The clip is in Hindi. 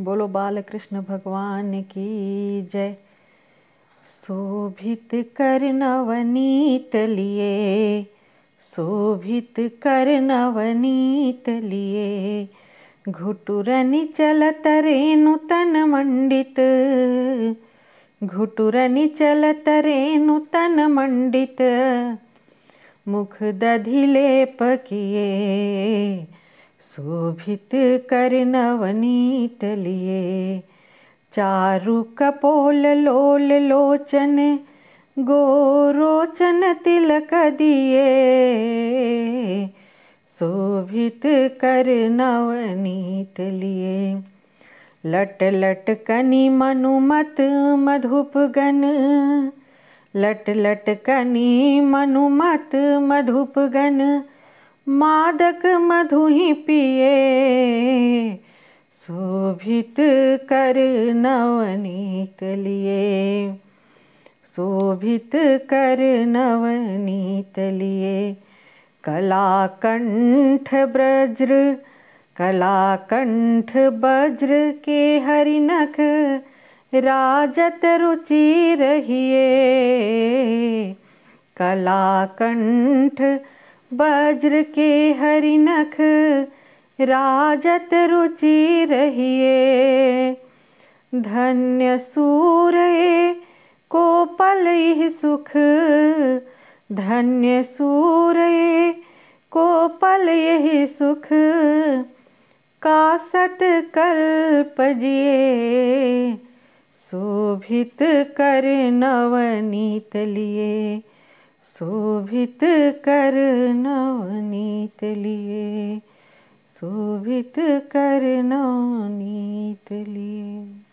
बोलो बाल कृष्ण भगवान की जय शोभित कर नवनीत लिए शोभित कर नवनीत लिए घुटुरनि चलत रेणु तन मंडित घुटुरनि चलत रेणु तन मंडित मुख दधिलेप किए शोभित कर नवनीत लिए चारु कपोल लोल लोचन गोरोचन तिलक दिए शोभित कर नवनीत लिए लट लट कनि मनुमत मधुपगन लट लट कनि मनुमत मधुपगन मादक मधु ही पिए शोभित कर नवनीत लिए शोभित कर नवनीत लिए कलाकंठ ब्रज्र कलाकंठ बज्र के हरिनख राजत रुचि रहिए कलाकंठ वज्र के हरिनख राजत रुचि रहिए धन्य सूर को पल सुख धन्य सूर को पल यही सुख का कल्प जिए शोभित कर नवनीत लिए शोभित कर नवनीत लिए शोभित कर नवनीत लिए